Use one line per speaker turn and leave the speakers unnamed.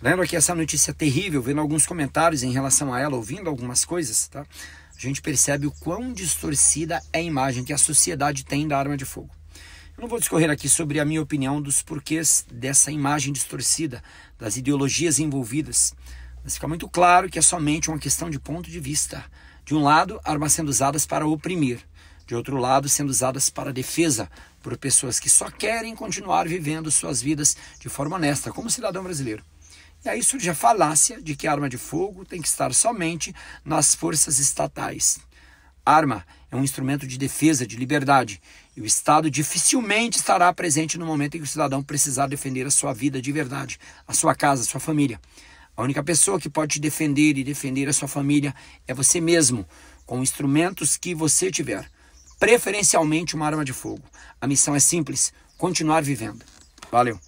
Lendo aqui essa notícia é terrível, vendo alguns comentários em relação a ela, ouvindo algumas coisas, tá? A gente percebe o quão distorcida é a imagem que a sociedade tem da arma de fogo. Eu não vou discorrer aqui sobre a minha opinião dos porquês dessa imagem distorcida, das ideologias envolvidas, mas fica muito claro que é somente uma questão de ponto de vista. De um lado, armas sendo usadas para oprimir, de outro lado, sendo usadas para defesa por pessoas que só querem continuar vivendo suas vidas de forma honesta, como cidadão brasileiro. E aí surge a falácia de que a arma de fogo tem que estar somente nas forças estatais. Arma é um instrumento de defesa de liberdade e o Estado dificilmente estará presente no momento em que o cidadão precisar defender a sua vida de verdade, a sua casa, a sua família. A única pessoa que pode te defender e defender a sua família é você mesmo, com instrumentos que você tiver, preferencialmente uma arma de fogo. A missão é simples: continuar vivendo. Valeu!